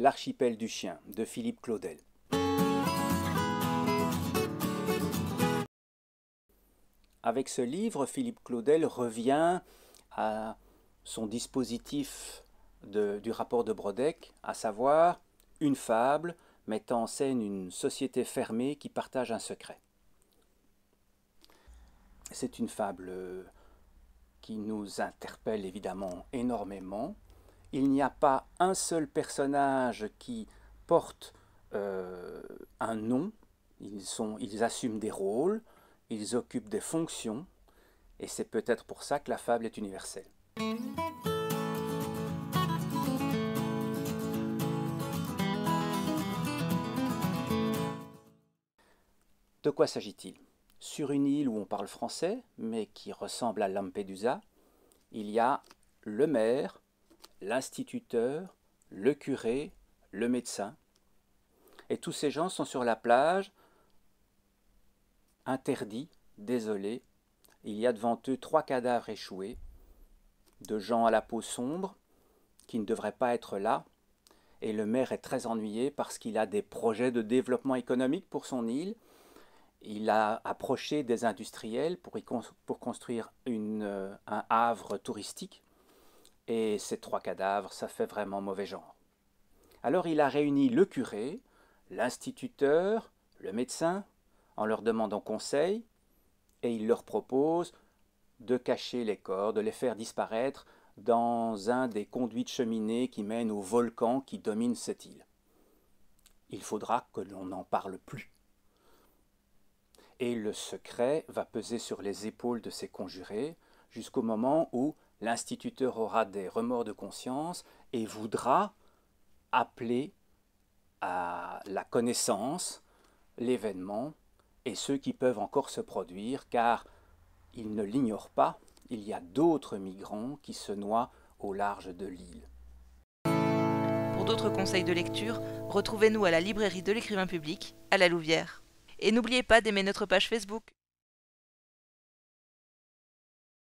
L'archipel du chien de Philippe Claudel. Avec ce livre, Philippe Claudel revient à son dispositif du rapport de Brodeck, à savoir une fable mettant en scène une société fermée qui partage un secret. C'est une fable qui nous interpelle évidemment énormément, il n'y a pas un seul personnage qui porte euh, un nom, ils, ils assument des rôles, ils occupent des fonctions, et c'est peut-être pour ça que la fable est universelle. De quoi s'agit-il Sur une île où on parle français, mais qui ressemble à Lampedusa, il y a le maire, l'instituteur, le curé, le médecin. Et tous ces gens sont sur la plage, interdits, désolés. Il y a devant eux trois cadavres échoués, de gens à la peau sombre, qui ne devraient pas être là. Et le maire est très ennuyé parce qu'il a des projets de développement économique pour son île. Il a approché des industriels pour, construire euh, un havre touristique et ces trois cadavres, ça fait vraiment mauvais genre. Alors il a réuni le curé, l'instituteur, le médecin, en leur demandant conseil, et il leur propose de cacher les corps, de les faire disparaître dans un des conduits de cheminée qui mènent au volcan qui domine cette île. Il faudra que l'on n'en parle plus. Et le secret va peser sur les épaules de ces conjurés jusqu'au moment où l'instituteur aura des remords de conscience et voudra appeler à la connaissance l'événement et ceux qui peuvent encore se produire, car il ne l'ignore pas, il y a d'autres migrants qui se noient au large de l'île. Pour d'autres conseils de lecture, retrouvez-nous à la librairie de l'écrivain public, à la Louvière. Et n'oubliez pas d'aimer notre page Facebook.